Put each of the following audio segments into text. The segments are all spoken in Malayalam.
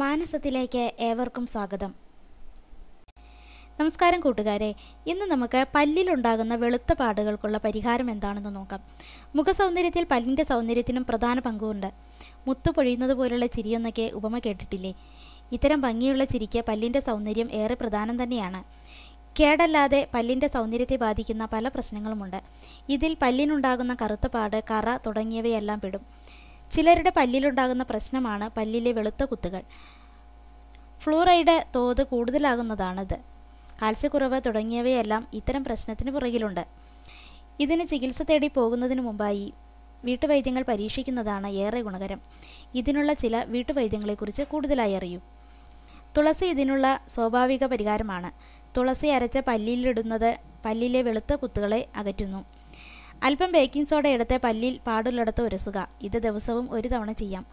മാനസത്തിലേക്ക് ഏവർക്കും സ്വാഗതം നമസ്കാരം കൂട്ടുകാരെ ഇന്ന് നമുക്ക് പല്ലിലുണ്ടാകുന്ന വെളുത്ത പാടുകൾക്കുള്ള പരിഹാരം എന്താണെന്ന് നോക്കാം മുഖസൗന്ദര്യത്തിൽ പല്ലിൻ്റെ സൗന്ദര്യത്തിനും പ്രധാന പങ്കുണ്ട് മുത്തു പൊഴിയുന്നത് പോലുള്ള ചിരിയെന്നൊക്കെ ഉപമ കേട്ടിട്ടില്ലേ ഇത്തരം ഭംഗിയുള്ള ചിരിക്ക് പല്ലിൻ്റെ സൗന്ദര്യം ഏറെ പ്രധാനം തന്നെയാണ് കേടല്ലാതെ പല്ലിൻ്റെ സൗന്ദര്യത്തെ ബാധിക്കുന്ന പല പ്രശ്നങ്ങളുമുണ്ട് ഇതിൽ പല്ലിനുണ്ടാകുന്ന കറുത്ത പാട് കറ തുടങ്ങിയവയെല്ലാം പെടും ചിലരുടെ പല്ലിലുണ്ടാകുന്ന പ്രശ്നമാണ് പല്ലിലെ വെളുത്ത കുത്തുകൾ ഫ്ലൂറൈഡ് തോത് കൂടുതലാകുന്നതാണിത് കാൽസ്യക്കുറവ് തുടങ്ങിയവയെല്ലാം ഇത്തരം പ്രശ്നത്തിന് പുറകിലുണ്ട് ഇതിന് ചികിത്സ തേടി പോകുന്നതിന് മുമ്പായി വീട്ടുവൈദ്യങ്ങൾ പരീക്ഷിക്കുന്നതാണ് ഏറെ ഗുണകരം ഇതിനുള്ള ചില വീട്ടുവൈദ്യങ്ങളെക്കുറിച്ച് കൂടുതലായി അറിയൂ തുളസി ഇതിനുള്ള സ്വാഭാവിക പരിഹാരമാണ് തുളസി അരച്ച പല്ലിലിടുന്നത് പല്ലിലെ വെളുത്ത കുത്തുകളെ അകറ്റുന്നു അല്പം ബേക്കിംഗ് സോഡ എടുത്ത് പല്ലിൽ പാടുള്ളിടത്ത് ഉരസുക ഇത് ദിവസവും ഒരു തവണ ചെയ്യാം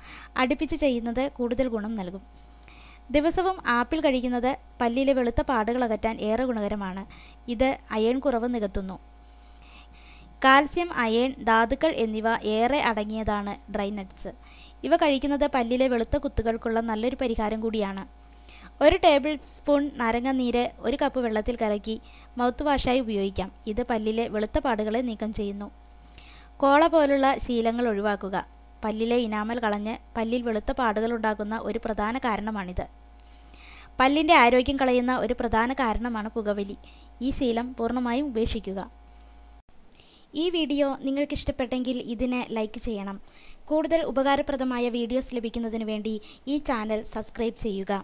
അടുപ്പിച്ച് ചെയ്യുന്നത് കൂടുതൽ ഗുണം നൽകും ദിവസവും ആപ്പിൾ കഴിക്കുന്നത് പല്ലിലെ വെളുത്ത പാടുകൾ അകറ്റാൻ ഏറെ ഗുണകരമാണ് ഇത് അയൺ കുറവ് നികത്തുന്നു കാൽസ്യം അയൺ ധാതുക്കൾ എന്നിവ ഏറെ അടങ്ങിയതാണ് ഡ്രൈ ഇവ കഴിക്കുന്നത് പല്ലിലെ വെളുത്ത കുത്തുകൾക്കുള്ള നല്ലൊരു പരിഹാരം കൂടിയാണ് ഒരു ടേബിൾ സ്പൂൺ നാരങ്ങാനീര് ഒരു കപ്പ് വെള്ളത്തിൽ കലക്കി മൗത്ത് വാഷായി ഉപയോഗിക്കാം ഇത് പല്ലിലെ വെളുത്ത പാടുകളെ നീക്കം ചെയ്യുന്നു കോള പോലുള്ള ശീലങ്ങൾ ഒഴിവാക്കുക പല്ലിലെ ഇനാമൽ കളഞ്ഞ് പല്ലിൽ വെളുത്ത പാടുകൾ ഉണ്ടാകുന്ന ഒരു പ്രധാന കാരണമാണിത് പല്ലിൻ്റെ ആരോഗ്യം കളയുന്ന ഒരു പ്രധാന കാരണമാണ് പുകവലി ഈ ശീലം പൂർണ്ണമായും ഉപേക്ഷിക്കുക ഈ വീഡിയോ നിങ്ങൾക്ക് ഇഷ്ടപ്പെട്ടെങ്കിൽ ഇതിനെ ലൈക്ക് ചെയ്യണം കൂടുതൽ ഉപകാരപ്രദമായ വീഡിയോസ് ലഭിക്കുന്നതിന് വേണ്ടി ഈ ചാനൽ സബ്സ്ക്രൈബ് ചെയ്യുക